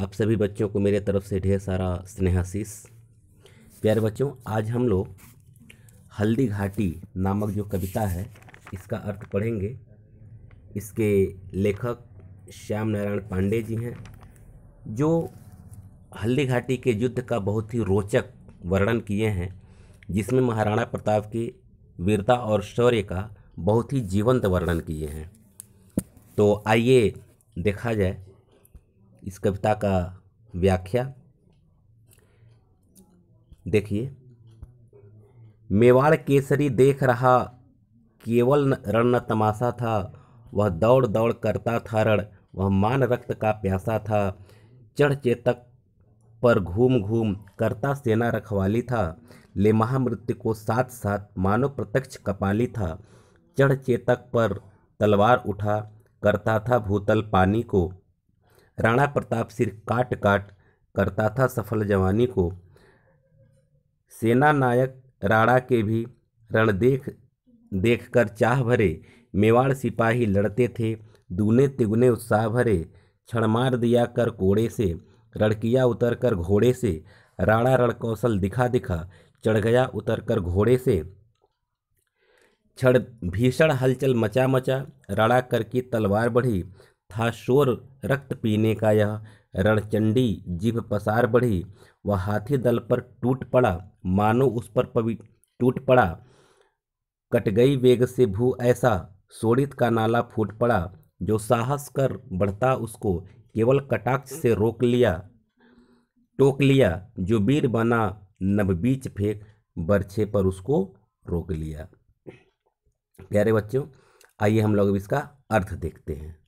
आप सभी बच्चों को मेरे तरफ से ढेर सारा स्नेहाशीष प्यारे बच्चों आज हम लोग हल्दी घाटी नामक जो कविता है इसका अर्थ पढ़ेंगे इसके लेखक श्याम नारायण पांडे जी हैं जो हल्दी घाटी के युद्ध का बहुत ही रोचक वर्णन किए हैं जिसमें महाराणा प्रताप की वीरता और शौर्य का बहुत ही जीवंत वर्णन किए हैं तो आइए देखा जाए इस कविता का व्याख्या देखिए मेवाड़ केसरी देख रहा केवल रण न तमाशा था वह दौड़ दौड़ करता था रण वह मान रक्त का प्यासा था चढ़ चेतक पर घूम घूम करता सेना रखवाली था ले महामृत्यु को साथ साथ मानो प्रत्यक्ष कपाली था चढ़ चेतक पर तलवार उठा करता था भूतल पानी को राणा प्रताप सिर काट काट करता था सफल जवानी को सेना नायक राणा के भी रण देख देख कर चाह भरे मेवाड़ सिपाही लड़ते थे दूने तिगुने उत्साह भरे क्षण मार दिया कर कोड़े से रड़किया उतर कर घोड़े से राणा रणकौशल दिखा दिखा चढ़ गया उतर कर घोड़े से छड़ भीषण हलचल मचा मचा राणा कर की तलवार बढ़ी था शोर रक्त पीने का यह रणचंडी जीभ पसार बढ़ी वह हाथी दल पर टूट पड़ा मानो उस पर पवित टूट पड़ा कट गई वेग से भू ऐसा सोड़ित का नाला फूट पड़ा जो साहस कर बढ़ता उसको केवल कटाक्ष से रोक लिया टोक लिया जो वीर बना नब बीच फेंक बरछे पर उसको रोक लिया प्यारे बच्चों आइए हम लोग अब इसका अर्थ देखते हैं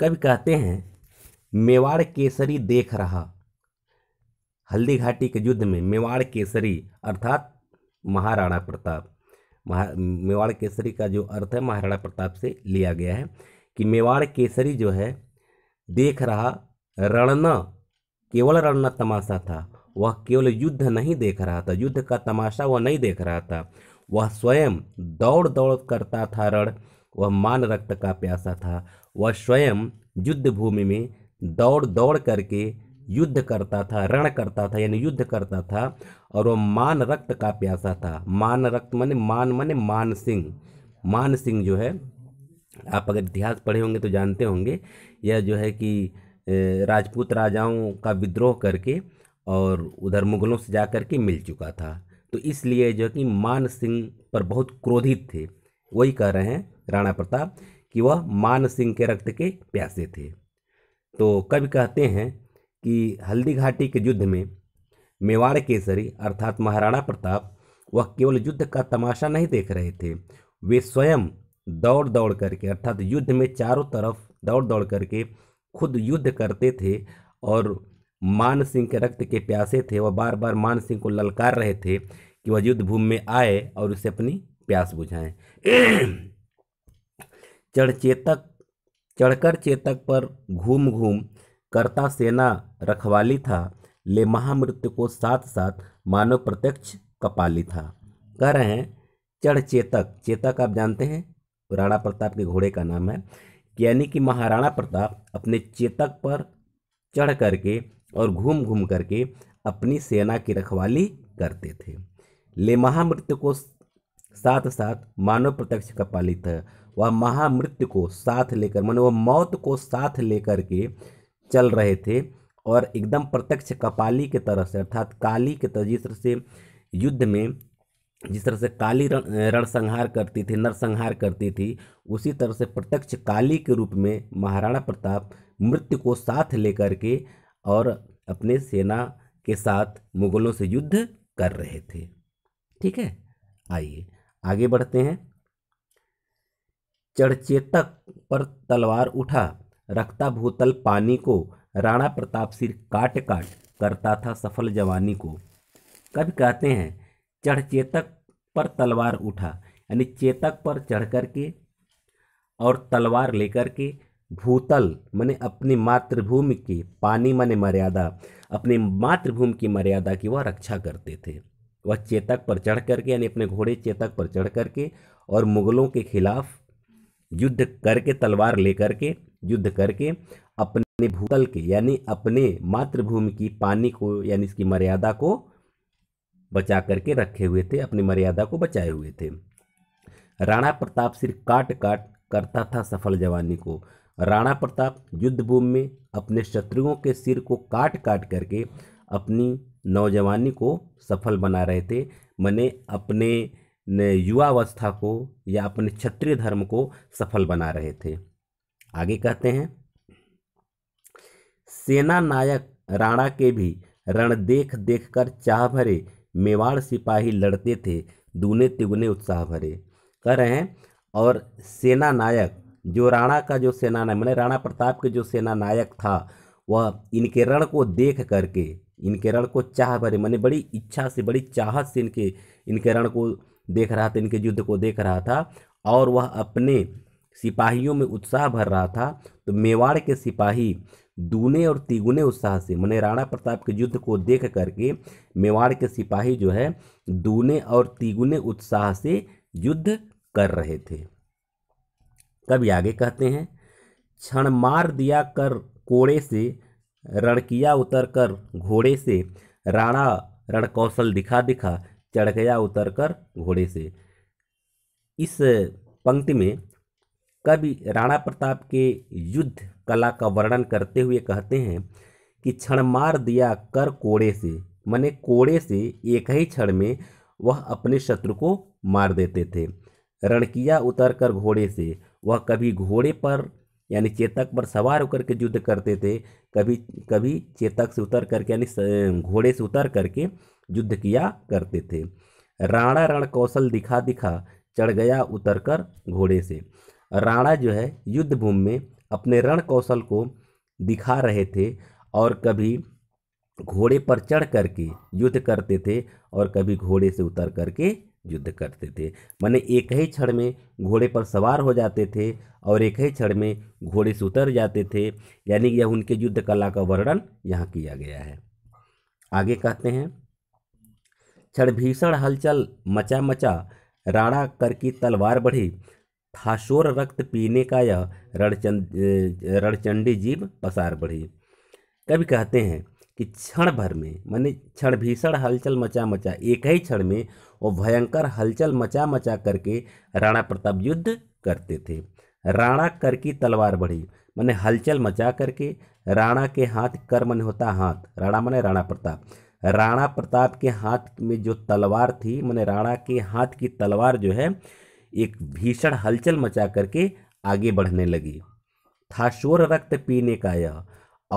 कवि कहते हैं मेवाड़ केसरी देख रहा हल्दी घाटी के युद्ध में मेवाड़ केसरी अर्थात महाराणा प्रताप महा मेवाड़ केसरी का जो अर्थ है महाराणा प्रताप से लिया गया है कि मेवाड़ केसरी जो है देख रहा रणना केवल रणना तमाशा था वह केवल युद्ध नहीं देख रहा था युद्ध का तमाशा वह नहीं देख रहा था वह स्वयं दौड़ दौड़ करता था रण वह मान रक्त का प्यासा था वह स्वयं युद्ध भूमि में दौड़ दौड़ करके युद्ध करता था रण करता था यानी युद्ध करता था और वह मान रक्त का प्यासा था मान रक्त माने मान माने मान सिंह मान सिंह जो है आप अगर इतिहास पढ़े होंगे तो जानते होंगे यह जो है कि राजपूत राजाओं का विद्रोह करके और उधर मुगलों से जा कर के मिल चुका था तो इसलिए जो कि मान सिंह पर बहुत क्रोधित थे वही कह रहे हैं राणा प्रताप कि वह मान सिंह के रक्त के प्यासे थे तो कवि कहते हैं कि हल्दी घाटी के युद्ध में मेवाड़ केसरी अर्थात महाराणा प्रताप वह केवल युद्ध का तमाशा नहीं देख रहे थे वे स्वयं दौड़ दौड़ करके अर्थात युद्ध में चारों तरफ दौड़ दौड़ करके खुद युद्ध करते थे और मान सिंह के रक्त के प्यासे थे वह बार बार मान सिंह को ललकार रहे थे कि वह युद्ध भूमि में आए और उसे अपनी प्यास बुझाएं चढ़ चेतक चढ़कर चेतक पर घूम घूम करता सेना रखवाली था ले महामृत्यु को साथ साथ मानव प्रत्यक्ष कपाली था कह रहे हैं चढ़ चेतक चेतक आप जानते हैं राणा प्रताप के घोड़े का नाम है यानी कि महाराणा प्रताप अपने चेतक पर चढ़ करके और घूम घूम करके अपनी सेना की रखवाली करते थे ले महामृत्यु को साथ साथ मानव प्रत्यक्ष कपाली था वह महामृत्यु को साथ लेकर माने वह मौत को साथ लेकर के चल रहे थे और एकदम प्रत्यक्ष कपाली के तरह से अर्थात काली के तरह जिस तरह से युद्ध में जिस तरह से काली रणसंहार करती थी नरसंहार करती थी उसी तरह से प्रत्यक्ष काली के रूप में महाराणा प्रताप मृत्यु को साथ लेकर के और अपने सेना के साथ मुगलों से युद्ध कर रहे थे ठीक है आइए आगे बढ़ते हैं चढ़चेतक पर तलवार उठा रखता भूतल पानी को राणा प्रताप सिर काट काट करता था सफल जवानी को कभी कहते हैं चढ़चेतक पर तलवार उठा यानी चेतक पर चढ़ कर के और तलवार लेकर के भूतल मैंने अपनी मातृभूमि की पानी मैंने मर्यादा अपनी मातृभूमि की मर्यादा की वह रक्षा करते थे वह चेतक पर चढ़ करके यानी अपने घोड़े चेतक पर चढ़ करके और मुगलों के खिलाफ युद्ध करके तलवार लेकर के युद्ध करके अपने भूतल के यानी अपने मातृभूमि की पानी को यानी इसकी मर्यादा को बचा करके रखे हुए थे अपनी मर्यादा को बचाए हुए थे राणा प्रताप सिर्फ काट काट करता था सफल जवानी को राणा प्रताप युद्ध भूमि में अपने शत्रुओं के सिर को काट काट करके अपनी नौजवानी को सफल बना रहे थे मैंने अपने युवावस्था को या अपने क्षत्रिय धर्म को सफल बना रहे थे आगे कहते हैं सेना नायक राणा के भी रण देख देख कर चाह भरे मेवाड़ सिपाही लड़ते थे दूने तिगुने उत्साह भरे कह रहे हैं और सेना नायक जो राणा का जो सेना नायक मैंने राणा प्रताप के जो सेना नायक था वह इनके रण को देख करके इनके रण को चाह भरे मैंने बड़ी इच्छा से बड़ी चाहत से इनके इनके रण को देख रहा था इनके युद्ध को देख रहा था और वह अपने सिपाहियों में उत्साह भर रहा था तो मेवाड़ के सिपाही दूने और तिगुने उत्साह से मैंने राणा प्रताप के युद्ध को देख करके मेवाड़ के सिपाही जो है दूने और तिगुने उत्साह से युद्ध कर रहे थे कभी आगे कहते हैं क्षण मार दिया कर कोड़े से रड़किया उतर कर घोड़े से राणा रणकौशल दिखा दिखा चढ़ गया उतर कर घोड़े से इस पंक्ति में कवि राणा प्रताप के युद्ध कला का वर्णन करते हुए कहते हैं कि क्षण मार दिया कर कोड़े से मने कोड़े से एक ही क्षण में वह अपने शत्रु को मार देते थे रणकिया उतर कर घोड़े से वह कभी घोड़े पर यानी चेतक पर सवार होकर के युद्ध करते थे कभी कभी चेतक से उतर करके यानी घोड़े से उतर करके युद्ध किया करते थे राणा रण कौशल दिखा दिखा चढ़ गया उतरकर घोड़े से राणा जो है युद्ध भूमि में अपने रण कौशल को दिखा रहे थे और कभी घोड़े पर चढ़ करके युद्ध करते थे और कभी घोड़े से उतर करके युद्ध करते थे माने एक ही क्षण में घोड़े पर सवार हो जाते थे और एक ही क्षण में घोड़े से उतर जाते थे यानी यह उनके युद्ध कला का वर्णन यहाँ किया गया है आगे कहते हैं क्षण भीषण हलचल मचा मचा राणा कर की तलवार बढ़ी थाशोर रक्त पीने का यह रणचंद रणचंडी जीव पसार बढ़ी कभी कहते हैं कि क्षण भर में मैंने क्षण भीषण हलचल मचा मचा एक ही क्षण में वो भयंकर हलचल मचा मचा करके राणा प्रताप युद्ध करते थे राणा कर की तलवार बढ़ी मैंने हलचल मचा करके राणा के हाथ कर मन होता हाथ राणा मने राणा प्रताप राणा प्रताप के हाथ में जो तलवार थी मैंने राणा के हाथ की तलवार जो है एक भीषण हलचल मचा करके आगे बढ़ने लगी था शोर रक्त पीने का यह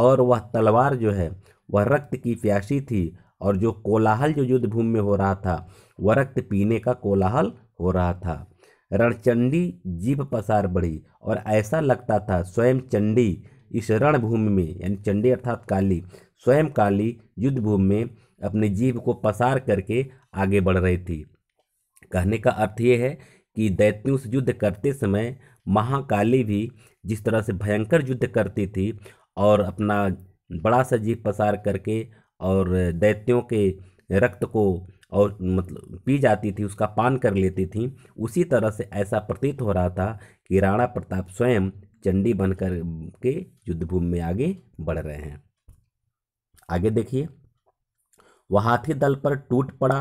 और वह तलवार जो है वह रक्त की प्यासी थी और जो कोलाहल जो युद्ध भूमि में हो रहा था वह रक्त पीने का कोलाहल हो रहा था रणचंडी जीप पसार बढ़ी और ऐसा लगता था स्वयं चंडी इस रणभूमि में यानी चंडी अर्थात काली स्वयं काली युद्धभूमि में अपने जीव को पसार करके आगे बढ़ रही थी कहने का अर्थ ये है कि दैत्यों से युद्ध करते समय महाकाली भी जिस तरह से भयंकर युद्ध करती थी और अपना बड़ा सा जीव पसार करके और दैत्यों के रक्त को और मतलब पी जाती थी उसका पान कर लेती थी उसी तरह से ऐसा प्रतीत हो रहा था कि राणा प्रताप स्वयं चंडी बनकर के युद्धभूमि में आगे बढ़ रहे हैं आगे देखिए वह हाथी दल पर टूट पड़ा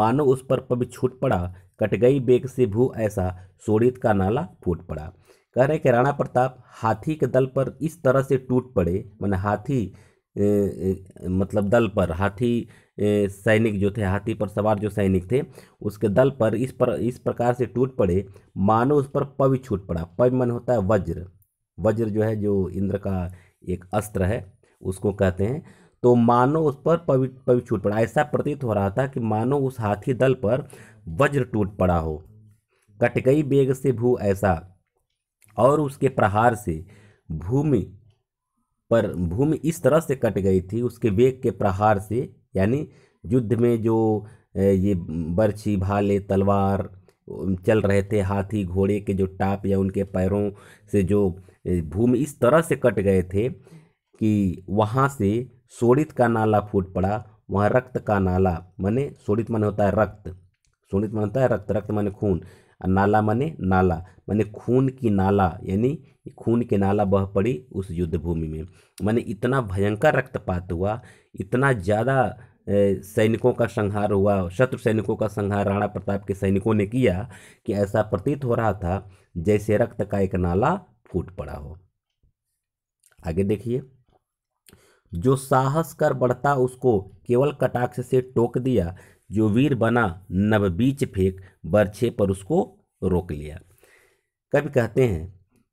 मानो उस पर पब छूट पड़ा कट गई बेग से भू ऐसा सोड़ित का नाला फूट पड़ा कह रहे कि राणा प्रताप हाथी के दल पर इस तरह से टूट पड़े मैंने हाथी ए, मतलब दल पर हाथी ए, सैनिक जो थे हाथी पर सवार जो सैनिक थे उसके दल पर इस पर इस प्रकार से टूट पड़े मानो उस पर पवि छूट पड़ा पव मन होता है वज्र वज्र जो है जो इंद्र का एक अस्त्र है उसको कहते हैं तो मानो उस पर पवित्र पवि छूट पड़ा ऐसा प्रतीत हो रहा था कि मानो उस हाथी दल पर वज्र टूट पड़ा हो कट गई बेग से भू ऐसा और उसके प्रहार से भूमि पर भूमि इस तरह से कट गई थी उसके वेग के प्रहार से यानी युद्ध में जो ये बर्छी भाले तलवार चल रहे थे हाथी घोड़े के जो टाप या उनके पैरों से जो भूमि इस तरह से कट गए थे कि वहाँ से सोड़ित का नाला फूट पड़ा वहाँ रक्त का नाला माने सोड़ित माने होता है रक्त सोड़ित माने होता है रक्त रक्त माने खून और नाला माने नाला माने खून की नाला यानी खून के नाला बह पड़ी उस युद्ध भूमि में माने इतना भयंकर रक्तपात हुआ इतना ज़्यादा सैनिकों का संहार हुआ शत्रु सैनिकों का संहार राणा प्रताप के सैनिकों ने किया कि ऐसा प्रतीत हो रहा था जैसे रक्त का एक नाला फूट पड़ा हो आगे देखिए जो साहस कर बढ़ता उसको केवल कटाक्ष से टोक दिया जो वीर बना नव बीच फेंक बरछे पर उसको रोक लिया कवि कहते हैं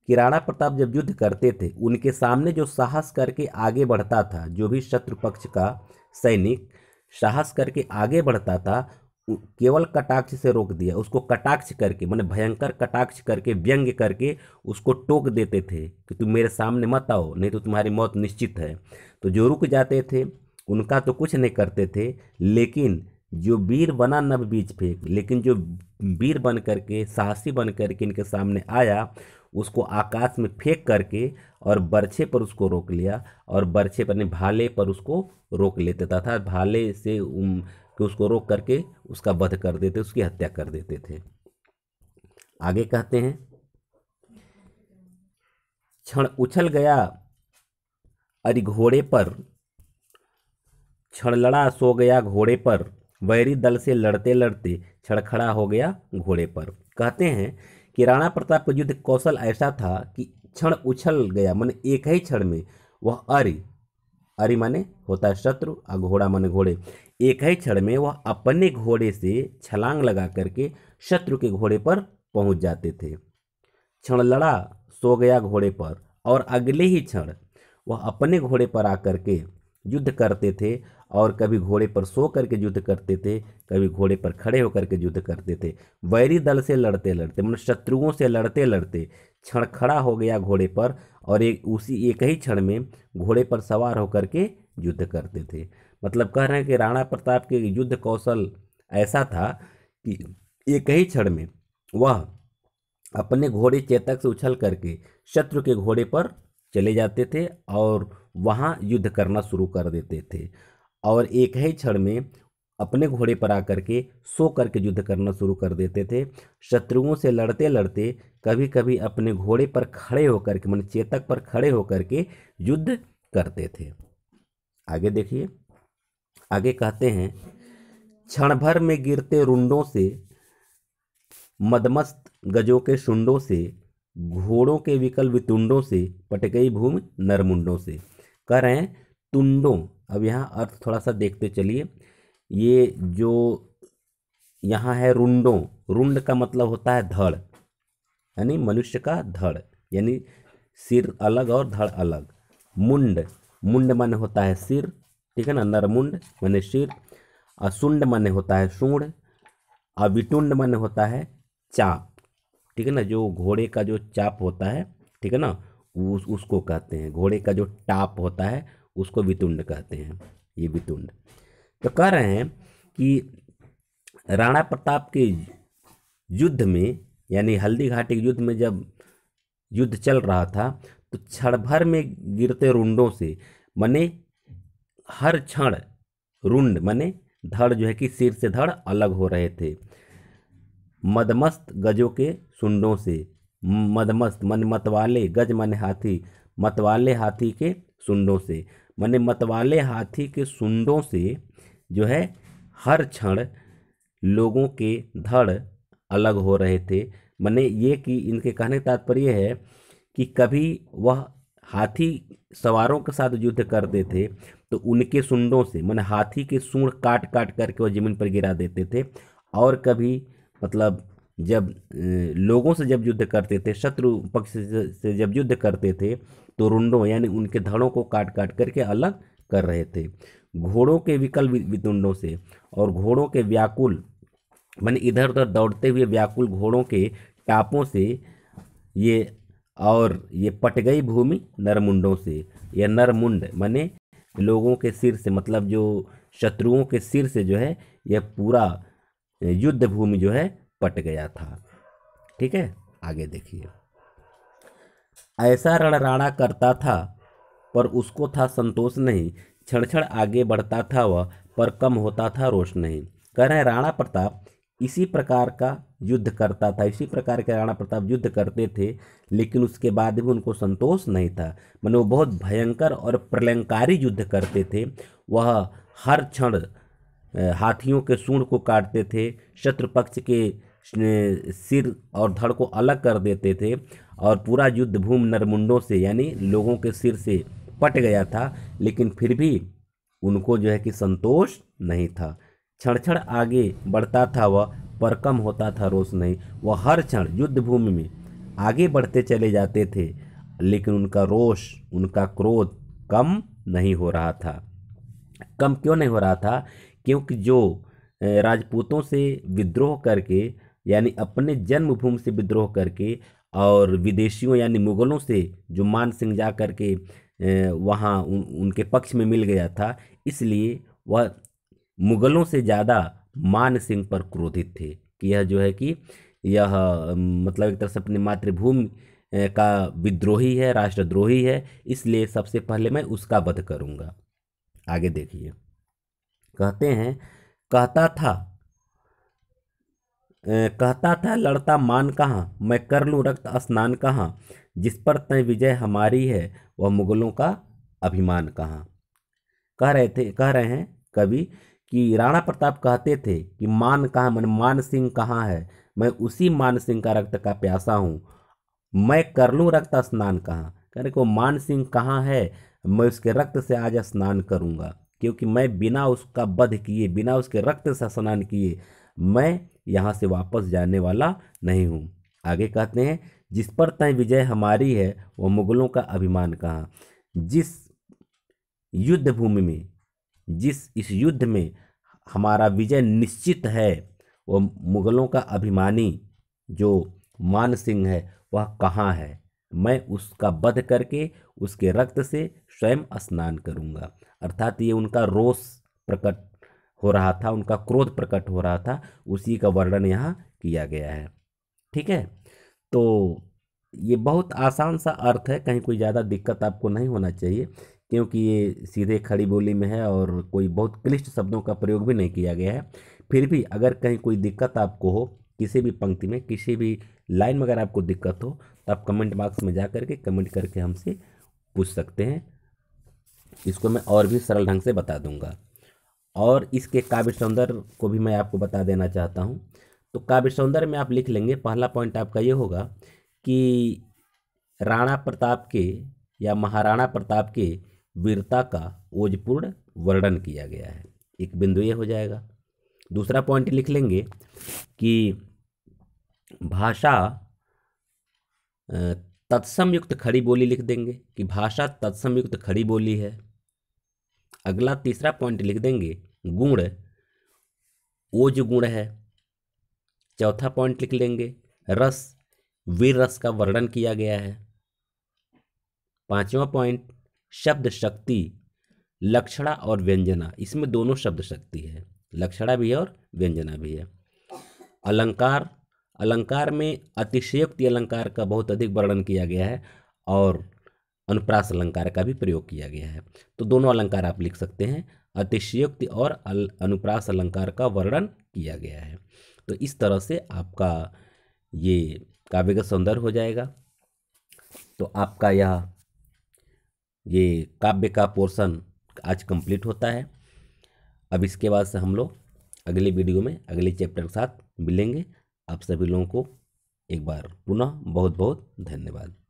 कि राणा प्रताप जब युद्ध करते थे उनके सामने जो साहस करके आगे बढ़ता था जो भी शत्रु पक्ष का सैनिक साहस करके आगे बढ़ता था केवल कटाक्ष से रोक दिया उसको कटाक्ष करके मैंने भयंकर कटाक्ष करके व्यंग्य करके उसको टोक देते थे कि तुम मेरे सामने मत आओ नहीं तो तुम्हारी मौत निश्चित है तो जो रुक जाते थे उनका तो कुछ नहीं करते थे लेकिन जो वीर बना नव बीज फेंक लेकिन जो वीर बन करके साहसी बन करके इनके सामने आया उसको आकाश में फेंक करके और बर्छे पर उसको रोक लिया और बर्छे पर भाले पर उसको रोक लेते था, था भाले से कि उसको रोक करके उसका वध कर देते उसकी हत्या कर देते थे आगे कहते हैं क्षण उछल गया अरे घोड़े पर क्षण लड़ा सो गया घोड़े पर वैरी दल से लड़ते लड़ते खड़ा हो गया घोड़े पर कहते हैं कि राणा प्रताप का युद्ध कौशल ऐसा था कि क्षण उछल गया मन एक ही क्षण में वह अरि अरि माने होता है शत्रु और घोड़ा माने घोड़े एक ही क्षण में वह अपने घोड़े से छलांग लगा करके शत्रु के घोड़े पर पहुंच जाते थे क्षण लड़ा सो गया घोड़े पर और अगले ही क्षण वह अपने घोड़े पर आकर के युद्ध करते थे और कभी घोड़े पर सो करके युद्ध करते थे कभी घोड़े पर खड़े होकर के युद्ध करते थे वैरी दल से लड़ते लड़ते मतलब शत्रुओं से लड़ते लड़ते क्षण खड़ा हो गया घोड़े पर और एक उसी एक ही क्षण में घोड़े पर सवार होकर के युद्ध करते थे मतलब कह रहे हैं कि राणा प्रताप के युद्ध कौशल ऐसा था कि एक ही क्षण में वह अपने घोड़े चेतक से उछल करके शत्रु के घोड़े पर चले जाते थे और वहाँ युद्ध करना शुरू कर देते थे और एक ही क्षण में अपने घोड़े पर आकर के सो करके युद्ध करना शुरू कर देते थे शत्रुओं से लड़ते लड़ते कभी कभी अपने घोड़े पर खड़े होकर के मन चेतक पर खड़े होकर के युद्ध करते थे आगे देखिए आगे कहते हैं क्षण भर में गिरते रुंडों से मदमस्त गजों के शुंडों से घोड़ों के विकल वितुंडों से पटकई भूमि नरमुंडों से कह रहे हैं तुंडों अब यहाँ अर्थ थोड़ा सा देखते चलिए ये जो यहाँ है रुंडों रुंड का मतलब होता है धड़ यानी मनुष्य का धड़ यानी सिर अलग और धड़ अलग मुंड मुंड मन होता है सिर ठीक है ना नरमुंड मैंने शीर असुंड माने होता है सूढ़ अविटुंड मन होता है चाप ठीक है ना जो घोड़े का जो चाप होता है ठीक है ना उस उसको कहते हैं घोड़े का जो टाप होता है उसको वितुंड कहते हैं ये वितुंड तो कह रहे हैं कि राणा प्रताप के युद्ध में यानी हल्दी घाटी के युद्ध में जब युद्ध चल रहा था तो क्षण भर में गिरते रुंडों से मने हर क्षण रुंड मने धड़ जो है कि सिर से धड़ अलग हो रहे थे मदमस्त गजों के सुंडों से मदमस्त मन मतवाले गज मन हाथी मतवाले हाथी के सुंडों से मन मतवाले हाथी के सुंडों से जो है हर क्षण लोगों के धड़ अलग हो रहे थे मैंने ये कि इनके कहने का तात्पर्य है कि कभी वह हाथी सवारों के साथ युद्ध करते थे तो उनके सुंडों से मैंने हाथी के सूंड काट काट करके वो ज़मीन पर गिरा देते थे और कभी मतलब जब लोगों से जब युद्ध करते थे शत्रु पक्ष से जब युद्ध करते थे तो रुंडों यानी उनके धड़ों को काट काट करके अलग कर रहे थे घोड़ों के विकल वितुंडों से और घोड़ों के व्याकुल मैंने इधर उधर दौड़ते हुए व्याकुल घोड़ों के टापों से ये और ये पट गई भूमि नरमुंडों से यह नरमुंड मैंने लोगों के सिर से मतलब जो शत्रुओं के सिर से जो है यह पूरा युद्ध भूमि जो है पट गया था ठीक है आगे देखिए ऐसा रणराणा करता था पर उसको था संतोष नहीं क्षण क्षण आगे बढ़ता था वह पर कम होता था रोष नहीं कह रहे राणा प्रताप इसी प्रकार का युद्ध करता था इसी प्रकार के राणा प्रताप युद्ध करते थे लेकिन उसके बाद भी उनको संतोष नहीं था मैंने वो बहुत भयंकर और प्रलयकारी युद्ध करते थे वह हर क्षण हाथियों के सूंड को काटते थे शत्रु पक्ष के सिर और धड़ को अलग कर देते थे और पूरा युद्ध भूमि नरमुंडों से यानी लोगों के सिर से पट गया था लेकिन फिर भी उनको जो है कि संतोष नहीं था क्षण क्षण आगे बढ़ता था वह पर कम होता था रोष नहीं वह हर क्षण युद्ध भूमि में आगे बढ़ते चले जाते थे लेकिन उनका रोष उनका क्रोध कम नहीं हो रहा था कम क्यों नहीं हो रहा था क्योंकि जो राजपूतों से विद्रोह करके यानी अपने जन्मभूमि से विद्रोह करके और विदेशियों यानी मुग़लों से जो मान सिंह जा कर के वहाँ उन, उनके पक्ष में मिल गया था इसलिए वह मुग़लों से ज़्यादा मान सिंह पर क्रोधित थे कि यह जो है कि यह मतलब एक तरह से अपनी मातृभूमि का विद्रोही है राष्ट्रद्रोही है इसलिए सबसे पहले मैं उसका वध करूँगा आगे देखिए कहते हैं कहता था कहता था लड़ता मान कहाँ मैं कर लूँ रक्त स्नान कहाँ जिस पर तय विजय हमारी है वह मुगलों का अभिमान कहाँ कह रहे थे कह रहे हैं कवि कि राणा प्रताप कहते थे कि मान कहाँ मन मान सिंह कहाँ है मैं उसी मान सिंह का रक्त का प्यासा हूँ मैं कर लूँ रक्त स्नान कहाँ कहने को मान सिंह कहाँ है मैं उसके रक्त से आज स्नान करूँगा क्योंकि मैं बिना उसका वध किए बिना उसके रक्त से स्नान किए मैं यहाँ से वापस जाने वाला नहीं हूँ आगे कहते हैं जिस पर तय विजय हमारी है वह मुगलों का अभिमान कहाँ जिस युद्ध भूमि में जिस इस युद्ध में हमारा विजय निश्चित है वो मुगलों का अभिमानी जो मान सिंह है वह कहाँ है मैं उसका बध करके उसके रक्त से स्वयं स्नान करूँगा अर्थात ये उनका रोष प्रकट हो रहा था उनका क्रोध प्रकट हो रहा था उसी का वर्णन यहाँ किया गया है ठीक है तो ये बहुत आसान सा अर्थ है कहीं कोई ज़्यादा दिक्कत आपको नहीं होना चाहिए क्योंकि ये सीधे खड़ी बोली में है और कोई बहुत क्लिष्ट शब्दों का प्रयोग भी नहीं किया गया है फिर भी अगर कहीं कोई दिक्कत आपको हो किसी भी पंक्ति में किसी भी लाइन में अगर आपको दिक्कत हो तो आप कमेंट बॉक्स में जा करके कमेंट करके हमसे पूछ सकते हैं इसको मैं और भी सरल ढंग से बता दूंगा और इसके काव्य सौंदर्य को भी मैं आपको बता देना चाहता हूँ तो काव्य सौंदर्य में आप लिख लेंगे पहला पॉइंट आपका ये होगा कि राणा प्रताप के या महाराणा प्रताप के वीरता का ओजपूर्ण वर्णन किया गया है एक बिंदु ये हो जाएगा दूसरा पॉइंट लिख लेंगे कि भाषा तत्सम युक्त खड़ी बोली लिख देंगे कि भाषा तत्सम युक्त खड़ी बोली है अगला तीसरा पॉइंट लिख देंगे गुण ओज गुण है चौथा पॉइंट लिख लेंगे रस वीर रस का वर्णन किया गया है पांचवा पॉइंट शब्द शक्ति लक्षणा और व्यंजना इसमें दोनों शब्द शक्ति है लक्षणा भी है और व्यंजना भी है अलंकार अलंकार में अतिशयोक्ति अलंकार का बहुत अधिक वर्णन किया गया है और अनुप्रास अलंकार का भी प्रयोग किया गया है तो दोनों अलंकार आप लिख सकते हैं अतिशयोक्ति और अल, अनुप्रास अलंकार का वर्णन किया गया है तो इस तरह से आपका ये काव्य का सौंदर्य हो जाएगा तो आपका यह ये काव्य का पोर्शन आज कंप्लीट होता है अब इसके बाद से हम लोग अगले वीडियो में अगले चैप्टर के साथ मिलेंगे आप सभी लोगों को एक बार पुनः बहुत बहुत धन्यवाद